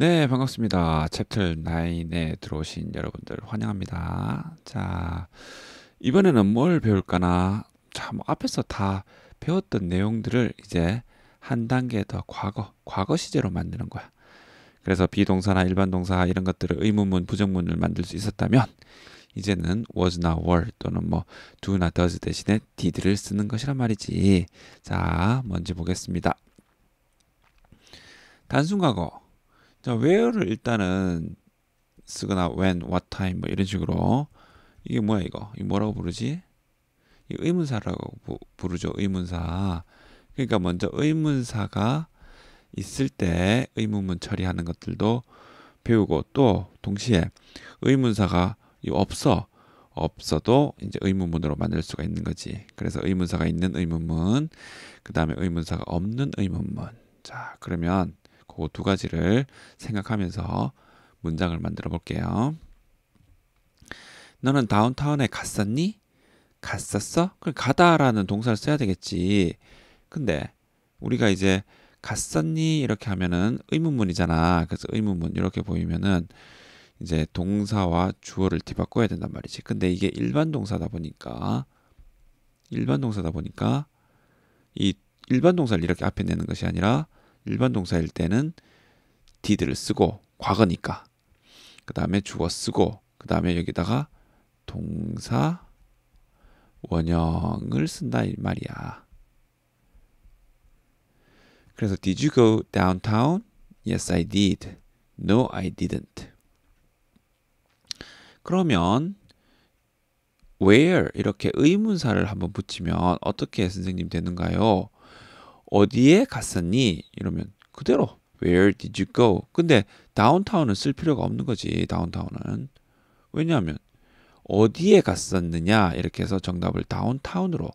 네, 반갑습니다. 챕터 9에 들어오신 여러분들 환영합니다. 자, 이번에는 뭘 배울까나? 자, 뭐 앞에서 다 배웠던 내용들을 이제 한 단계 더 과거, 과거 시제로 만드는 거야. 그래서 비동사나 일반 동사 이런 것들을 의문문, 부정문을 만들 수 있었다면 이제는 was나 were 또는 뭐 do나 does 대신에 did를 쓰는 것이란 말이지. 자, 먼저 보겠습니다. 단순 과거 자, where를 일단은 쓰거나 when, what time 뭐 이런 식으로 이게 뭐야 이거? 이 뭐라고 부르지? 이 의문사라고 부, 부르죠. 의문사. 그러니까 먼저 의문사가 있을 때 의문문 처리하는 것들도 배우고 또 동시에 의문사가 없어 없어도 이제 의문문으로 만들 수가 있는 거지. 그래서 의문사가 있는 의문문, 그 다음에 의문사가 없는 의문문. 자, 그러면 그거두 가지를 생각하면서 문장을 만들어 볼게요. 너는 다운타운에 갔었니? 갔었어? 그럼 가다라는 동사를 써야 되겠지. 근데 우리가 이제 갔었니 이렇게 하면은 의문문이잖아. 그래서 의문문 이렇게 보이면은 이제 동사와 주어를 뒤바꿔야 된단 말이지. 근데 이게 일반 동사다 보니까 일반 동사다 보니까 이 일반 동사를 이렇게 앞에 내는 것이 아니라 일반 동사일 때는 did를 쓰고 과거니까 그 다음에 주어 쓰고 그 다음에 여기다가 동사 원형을 쓴다 이 말이야. 그래서 did you go downtown? Yes, I did. No, I didn't. 그러면 where 이렇게 의문사를 한번 붙이면 어떻게 선생님 되는가요? 어디에 갔었니? 이러면 그대로 Where did you go? 근데 다운타운은 쓸 필요가 없는 거지. 다운타운은 왜냐하면 어디에 갔었느냐 이렇게 해서 정답을 다운타운으로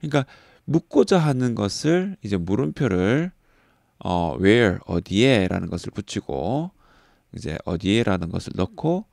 그러니까 묻고자 하는 것을 이제 물음표를 어, where 어디에라는 것을 붙이고 이제 어디에라는 것을 넣고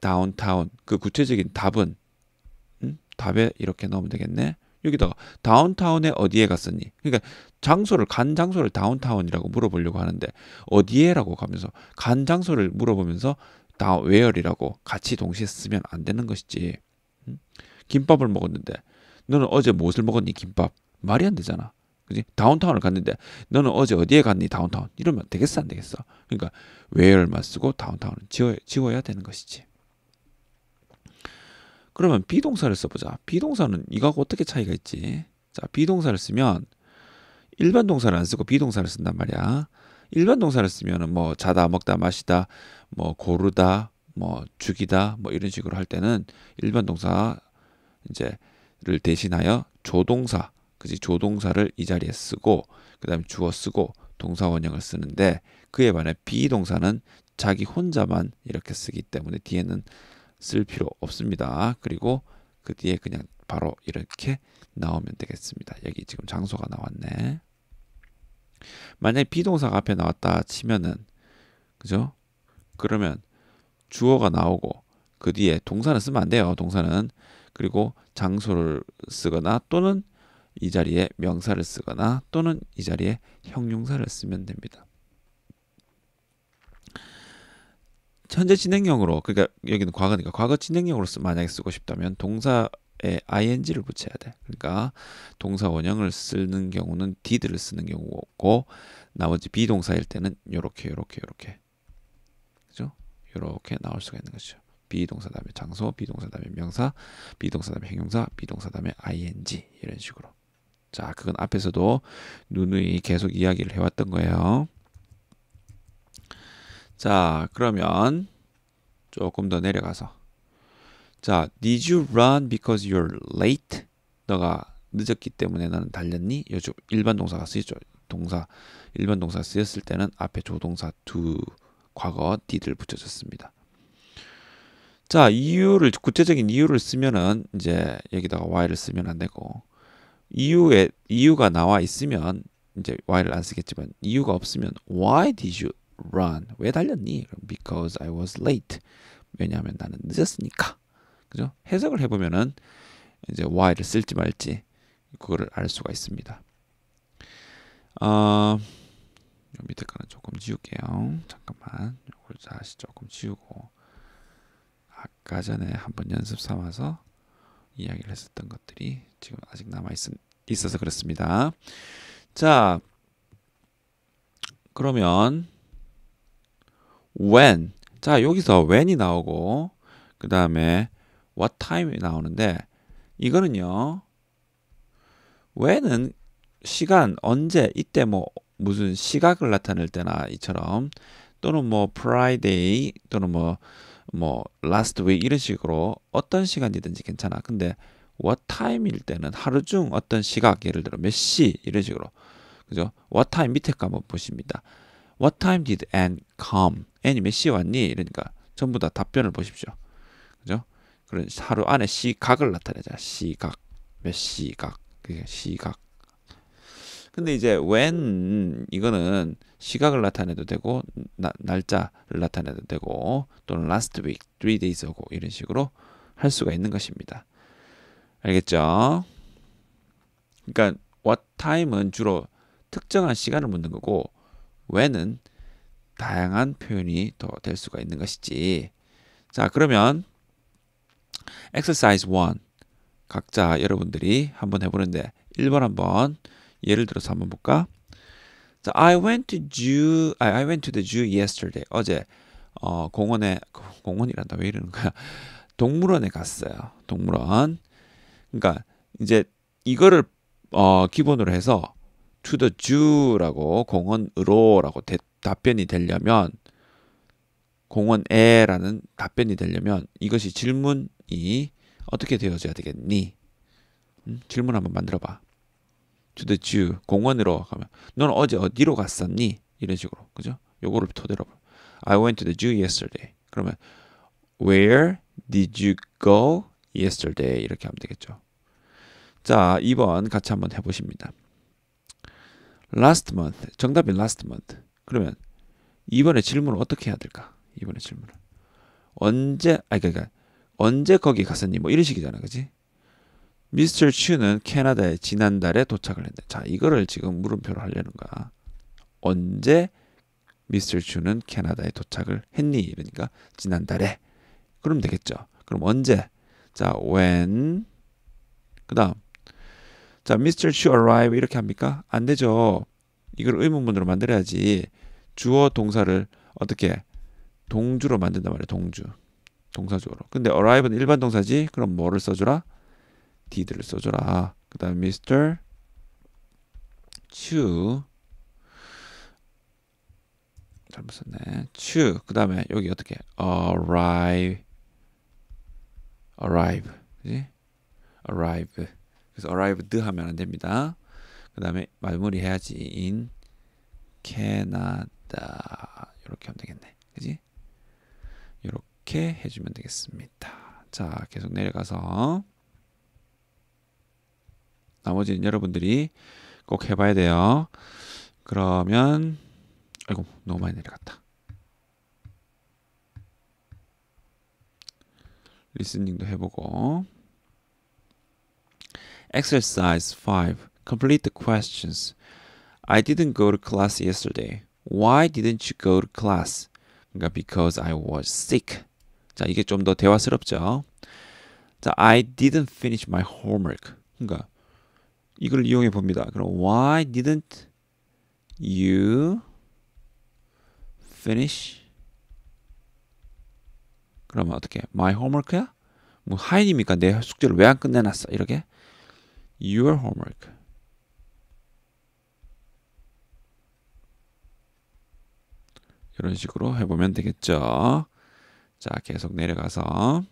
다운타운 그 구체적인 답은 음? 답에 이렇게 넣으면 되겠네. 여기다가 다운타운에 어디에 갔었니? 그러니까 장소를 간 장소를 다운타운이라고 물어보려고 하는데 어디에라고 가면서 간 장소를 물어보면서 다운 웨어리라고 같이 동시에 쓰면 안 되는 것이지. 음? 김밥을 먹었는데 너는 어제 무엇을 먹었니? 김밥 말이 안 되잖아. 그지? 다운타운을 갔는데 너는 어제 어디에 갔니? 다운타운 이러면 되겠어 안 되겠어? 그러니까 웨어를만 쓰고 다운타운은 지워, 지워야 되는 것이지. 그러면 비동사를 써보자. 비동사는 이거하고 어떻게 차이가 있지? 자, 비동사를 쓰면 일반 동사를 안 쓰고 비동사를 쓴단 말이야. 일반 동사를 쓰면은 뭐 자다, 먹다, 마시다, 뭐 고르다, 뭐 죽이다, 뭐 이런 식으로 할 때는 일반 동사 이제를 대신하여 조동사, 그지 조동사를 이 자리에 쓰고 그다음에 주어 쓰고 동사 원형을 쓰는데 그에 반해 비동사는 자기 혼자만 이렇게 쓰기 때문에 뒤에는 쓸 필요 없습니다. 그리고 그 뒤에 그냥 바로 이렇게 나오면 되겠습니다. 여기 지금 장소가 나왔네. 만약에 비동사가 앞에 나왔다 치면은 그죠? 그러면 주어가 나오고 그 뒤에 동사는 쓰면 안 돼요. 동사는 그리고 장소를 쓰거나 또는 이 자리에 명사를 쓰거나 또는 이 자리에 형용사를 쓰면 됩니다. 현재 진행형으로 그러니까 여기는 과거니까 과거 진행형으로 만약에 쓰고 싶다면 동사에 ing를 붙여야 돼. 그러니까 동사 원형을 쓰는 경우는 did를 쓰는 경우고 나머지 비동사일 때는 요렇게 요렇게 요렇게 그죠? 요렇게 나올 수가 있는 거죠. 비동사 다음에 장소, 비동사 다음에 명사, 비동사 다음에 행용사, 비동사 다음에 ing 이런 식으로. 자, 그건 앞에서도 누누이 계속 이야기를 해왔던 거예요. 자, 그러면 조금 더 내려가서 자, did you run because you're late? 너가 늦었기 때문에 나는 달렸니? 요즘 일반 동사가 쓰이죠. 동사 일반 동사 쓰였을 때는 앞에 조동사 to 과거 did를 붙여줬습니다. 자, 이유를 구체적인 이유를 쓰면은 이제 여기다가 why를 쓰면 안 되고 이유에 이유가 나와 있으면 이제 why를 안 쓰겠지만 이유가 없으면 why did you run. 왜 달렸니? Because I was late. 왜냐하면 나는 늦었으니까. 그죠? 해석을 해보면은 이제 why를 쓸지 말지 그거를 알 수가 있습니다. 어, 밑에 거는 조금 지울게요. 잠깐만. 이걸 다시 조금 지우고 아까 전에 한번 연습 삼아서 이야기를 했었던 것들이 지금 아직 남아 있, 어서 그렇습니다. 자, 그러면 when 자 여기서 when이 나오고 그 다음에 what time이 나오는데 이거는요 when은 시간 언제 이때 뭐 무슨 시각을 나타낼 때나 이처럼 또는 뭐 Friday 또는 뭐뭐 뭐 last week 이런 식으로 어떤 시간이든지 괜찮아 근데 what time일 때는 하루 중 어떤 시각 예를 들어 몇 시 이런 식으로 그죠 what time 밑에 가 한번 보십니다 What time did Anne come? Anne이 몇 시에 왔니? 이러니까 전부 다 답변을 보십시오. 그죠? 그런 하루 안에 시각을 나타내자. 시각. 몇 시각. 그게 시각. 근데 이제 when 이거는 시각을 나타내도 되고 나, 날짜를 나타내도 되고 또는 last week, three days ago 이런 식으로 할 수가 있는 것입니다. 알겠죠? 그러니까 what time은 주로 특정한 시간을 묻는 거고 왜는 다양한 표현이 더 될 수가 있는 것이지. 자, 그러면 exercise 1 각자 여러분들이 한번 해보는데 1번 한번 예를 들어서 한번 볼까? 자, I went to zoo. I, I went to the zoo yesterday. 어제 어, 공원에 공원이란다 왜 이러는 거야? 동물원에 갔어요. 동물원. 그러니까 이제 이거를 어, 기본으로 해서 to the zoo라고 공원으로라고 대, 답변이 되려면 공원에라는 답변이 되려면 이것이 질문이 어떻게 되어져야 되겠니? 음, 질문 한번 만들어 봐. to the zoo 공원으로 가면 넌 어제 어디로 갔었니? 이런 식으로 그죠? 요거를 토대로 I went to the zoo yesterday. 그러면 where did you go yesterday 이렇게 하면 되겠죠. 자, 2번 같이 한번 해 보십니다. last month. 정답이 last month. 그러면 이번에 질문을 어떻게 해야 될까? 이번에 질문을 언제 아니 그러니까, 그러니까 언제 거기 갔었니? 뭐 이런 식이잖아. 그지 미스터 츄는 캐나다에 지난달에 도착을 했는데 자, 이거를 지금 물음표로 하려는 거야. 언제 미스터 츄는 캐나다에 도착을 했니? 이러니까 지난달에. 그럼 되겠죠. 그럼 언제? 자, when 그다음 자, Mr. She arrive 이렇게 합니까? 안 되죠. 이걸 의문문으로 만들어야지. 주어 동사를 어떻게 동주로 만든단 말이야. 동주. 동사적으로 근데 arrive는 일반 동사지. 그럼 뭐를 써주라? did를 써주라. 그다음 Mr. to 잘못 썼네. to 그다음에 여기 어떻게 arrive arrive 그지? arrive 그래서 arrived 하면 안 됩니다. 그 다음에 마무리 해야지 in 캐나다 이렇게 하면 되겠네. 그지? 이렇게 해주면 되겠습니다. 자 계속 내려가서 나머지는 여러분들이 꼭 해봐야 돼요. 그러면 아이고 너무 많이 내려갔다. 리스닝도 해보고 Exercise 5. Complete the questions. I didn't go to class yesterday. Why didn't you go to class? because I was sick. 자, 이게 좀 더 대화스럽죠. 자, I didn't finish my homework. 그러니까 이걸 이용해 봅니다. 그럼 why didn't you finish 그러면 어떻게 my homework야? 뭐 하인입니까? 내 숙제를 왜 안 끝내놨어? 이렇게 your homework. 이런 식으로 해보면 되겠죠. 자, 계속 내려가서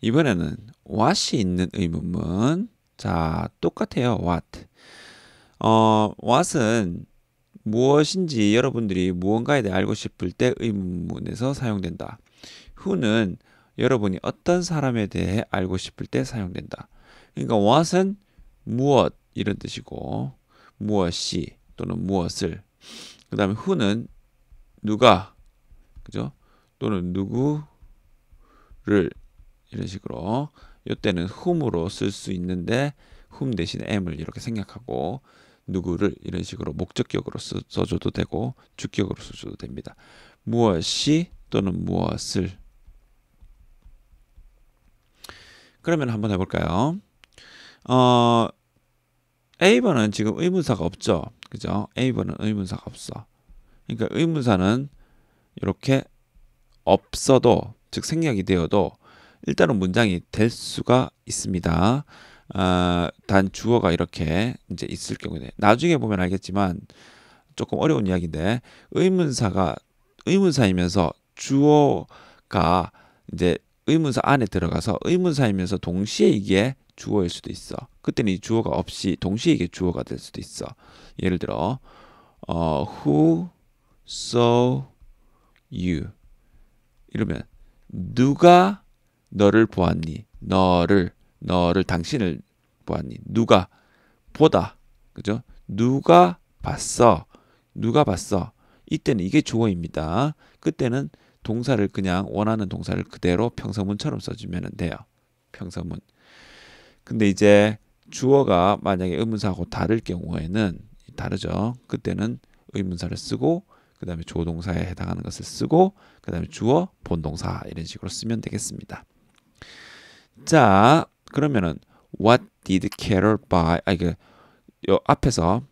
이번에는 what이 있는 의문문. 자, 똑같아요. what. 어, what은 무엇인지 여러분들이 무언가에 대해 알고 싶을 때 의문문에서 사용된다. who는 여러분이 어떤 사람에 대해 알고 싶을 때 사용된다. 그러니까 what은 무엇 이런 뜻이고 무엇이 또는 무엇을 그 다음에 who는 누가 그죠? 또는 누구를 이런 식으로 이때는 whom으로 쓸 수 있는데 whom 대신에 m을 이렇게 생략하고 누구를 이런 식으로 목적격으로 써, 써줘도 되고 주격으로 써줘도 됩니다. 무엇이 또는 무엇을 그러면 한번 해볼까요? 어, A번은 지금 의문사가 없죠. 그죠? A번은 의문사가 없어. 그러니까 의문사는 이렇게 없어도 즉 생략이 되어도 일단은 문장이 될 수가 있습니다. 어, 단 주어가 이렇게 이제 있을 경우에 나중에 보면 알겠지만 조금 어려운 이야기인데 의문사가 의문사이면서 주어가 이제 의문사 안에 들어가서 의문사이면서 동시에 이게 주어일 수도 있어. 그때는 이 주어가 없이 동시에 이게 주어가 될 수도 있어. 예를 들어 어, who saw you 이러면 누가 너를 보았니? 너를 너를 당신을 보았니? 누가 보다 그죠? 누가 봤어? 누가 봤어? 이때는 이게 주어입니다. 그때는 동사를 그냥 원하는 동사를 그대로 평서문처럼 써주면 돼요. 평서문. 근데 이제 주어가 만약에 의문사하고 다를 경우에는 다르죠. 그때는 의문사를 쓰고 그 다음에 조동사에 해당하는 것을 쓰고 그 다음에 주어 본동사 이런 식으로 쓰면 되겠습니다. 자 그러면은 What did Carol buy? 아 이게 앞에서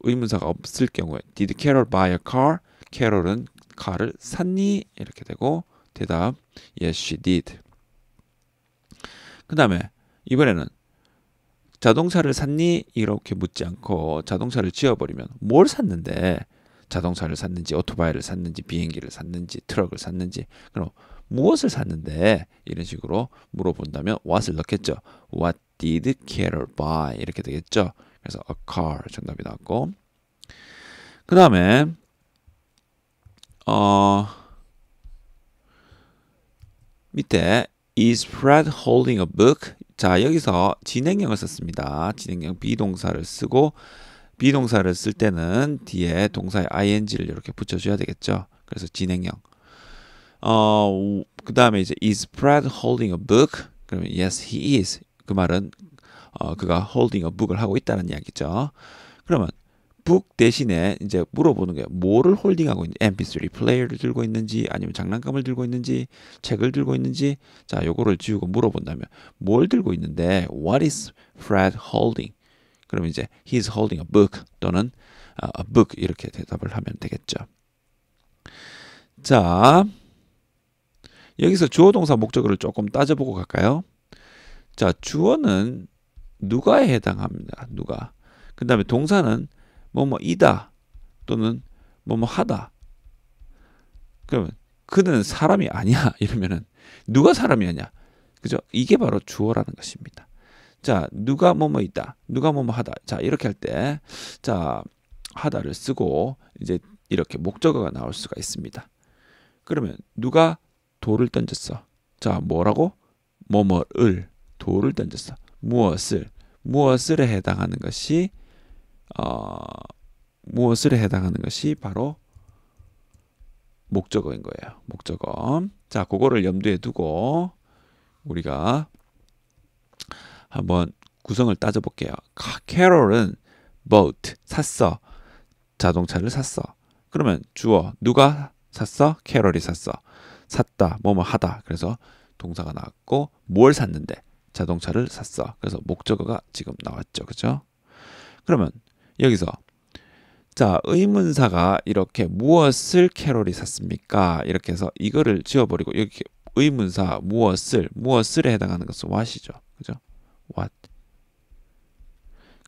의문사가 없을 경우에 did Carol buy a car? 캐롤은 칼를 샀니? 이렇게 되고 대답 Yes, she did. 그 다음에 이번에는 자동차를 샀니? 이렇게 묻지 않고 자동차를 지어버리면 뭘 샀는데 자동차를 샀는지 오토바이를 샀는지 비행기를 샀는지 트럭을 샀는지 그럼 무엇을 샀는데 이런 식으로 물어본다면 what을 넣겠죠. What did Carol buy? 이렇게 되겠죠. 그래서 a car 정답이 나왔고 그 다음에 어, 밑에 is Fred holding a book? 자, 여기서 진행형을 썼습니다. 진행형 비동사를 쓰고 비동사를 쓸 때는 뒤에 동사의 ing를 이렇게 붙여줘야 되겠죠. 그래서 진행형. 어, 그 다음에 이제 is Fred holding a book? 그러면 yes, he is. 그 말은 어, 그가 holding a book을 하고 있다는 이야기죠. 그러면 북 대신에 이제 물어보는 게 뭐를 홀딩하고 있는지 mp3 플레이어를 들고 있는지 아니면 장난감을 들고 있는지 책을 들고 있는지 자 요거를 지우고 물어본다면 뭘 들고 있는데 what is Fred holding 그럼 이제 he's holding a book 또는 어, a book 이렇게 대답을 하면 되겠죠 자 여기서 주어 동사 목적어를 조금 따져보고 갈까요 자 주어는 누가에 해당합니다 누가 그 다음에 동사는 뭐뭐이다 또는 뭐뭐하다. 그러면 그는 사람이 아니야 이러면은 누가 사람이 아니야? 그죠? 이게 바로 주어라는 것입니다. 자, 누가 뭐뭐 있다, 누가 뭐뭐 하다. 자, 이렇게 할 때, 자, 하다를 쓰고 이제 이렇게 목적어가 나올 수가 있습니다. 그러면 누가 돌을 던졌어? 자, 뭐라고? 뭐뭐를 돌을 던졌어. 무엇을 무엇을에 해당하는 것이 어, 무엇을 해당하는 것이 바로 목적어인 거예요. 목적어. 자, 그거를 염두에 두고 우리가 한번 구성을 따져볼게요. 캐롤은 b o u t 샀어. 자동차를 샀어. 그러면 주어 누가 샀어? 캐럴이 샀어. 샀다, 뭐 뭐 하다. 그래서 동사가 나왔고 뭘 샀는데? 자동차를 샀어. 그래서 목적어가 지금 나왔죠. 그죠? 그러면 여기서 자 의문사가 이렇게 무엇을 캐롤이 샀습니까? 이렇게 해서 이거를 지워버리고 이렇게 의문사 무엇을 무엇을 해당하는 것은 what이죠. 그죠? what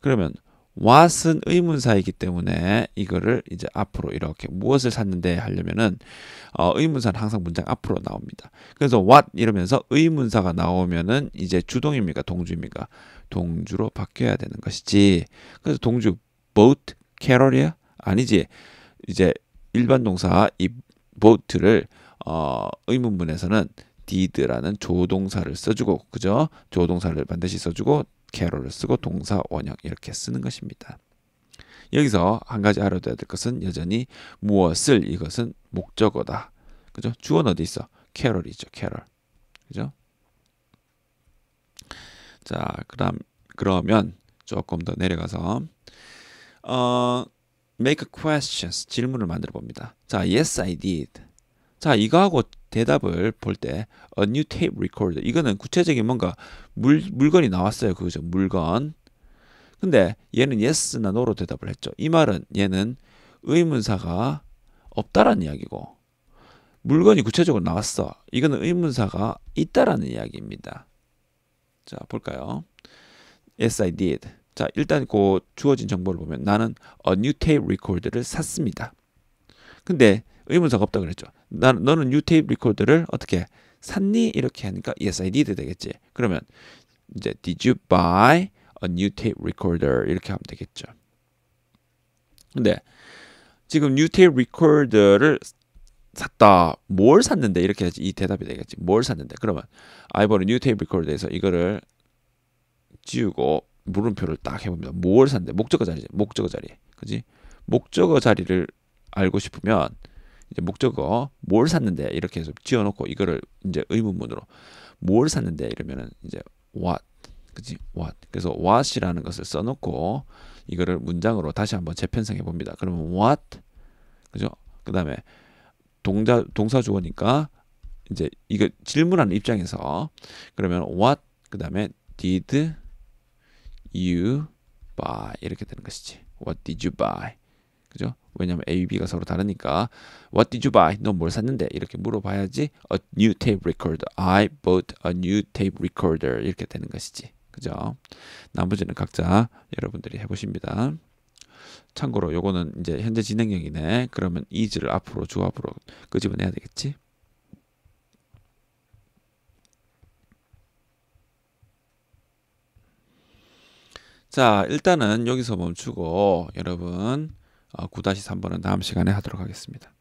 그러면 what은 의문사이기 때문에 이거를 이제 앞으로 이렇게 무엇을 샀는데 하려면은 어, 의문사는 항상 문장 앞으로 나옵니다. 그래서 what 이러면서 의문사가 나오면은 이제 주동입니까 동주입니까? 동주로 바뀌어야 되는 것이지. 그래서 동주 boat 캐럴이야? 아니지. 이제 일반 동사 이 boat를 어, 의문문에서는 did라는 조동사를 써주고 그죠? 조동사를 반드시 써주고 캐럴을 쓰고 동사 원형 이렇게 쓰는 것입니다. 여기서 한 가지 알아둬야 될 것은 여전히 무엇을 이것은 목적어다. 그죠? 주어는 어디 있어? 캐럴이죠. 캐럴. 그죠? 자, 그다음 그러면 조금 더 내려가서 어, make questions 질문을 만들어 봅니다. 자, yes I did. 자, 이거하고 대답을 볼 때 a new tape record 이거는 구체적인 뭔가 물, 물건이 나왔어요. 그죠? 물건. 근데 얘는 yes나 no로 대답을 했죠. 이 말은 얘는 의문사가 없다라는 이야기고 물건이 구체적으로 나왔어. 이거는 의문사가 있다라는 이야기입니다. 자, 볼까요? Yes, I did. 자, 일단 그 주어진 정보를 보면 나는 a new tape recorder를 샀습니다. 근데 의문사가 없다 그랬죠. 나, 너는 new tape recorder를 어떻게 샀니? 이렇게 하니까 yes I did 되겠지. 그러면 이제 did you buy a new tape recorder 이렇게 하면 되겠죠. 근데 지금 new tape recorder를 샀다. 뭘 샀는데 이렇게 해야지 이 대답이 되겠지. 뭘 샀는데. 그러면 I bought a new tape recorder에서 이거를 지우고 물음표를 딱 해봅니다. 뭘 샀는데? 목적어 자리지. 목적어 자리. 그지? 목적어 자리를 알고 싶으면 이제 목적어 뭘 샀는데 이렇게 해서 지어놓고 이거를 이제 의문문으로 뭘 샀는데 이러면은 이제 what 그지 what 그래서 what이라는 것을 써놓고 이거를 문장으로 다시 한번 재편성해 봅니다. 그러면 what 그죠? 그 다음에 동자 동사 주어니까 이제 이거 질문하는 입장에서 그러면 what 그 다음에 did you buy 이렇게 되는 것이지. What did you buy? 그죠? 왜냐하면 A, B가 서로 다르니까 What did you buy? 너뭘 샀는데? 이렇게 물어봐야지 A new tape recorder I bought a new tape recorder 이렇게 되는 것이지 그죠? 나머지는 각자 여러분들이 해보십니다 참고로 요거는 이제 현재 진행형이네 그러면 is를 앞으로 주앞으로 끄집어내야 되겠지 자, 일단은 여기서 멈추고 여러분 9-3번은 어, 다음 시간에 하도록 하겠습니다.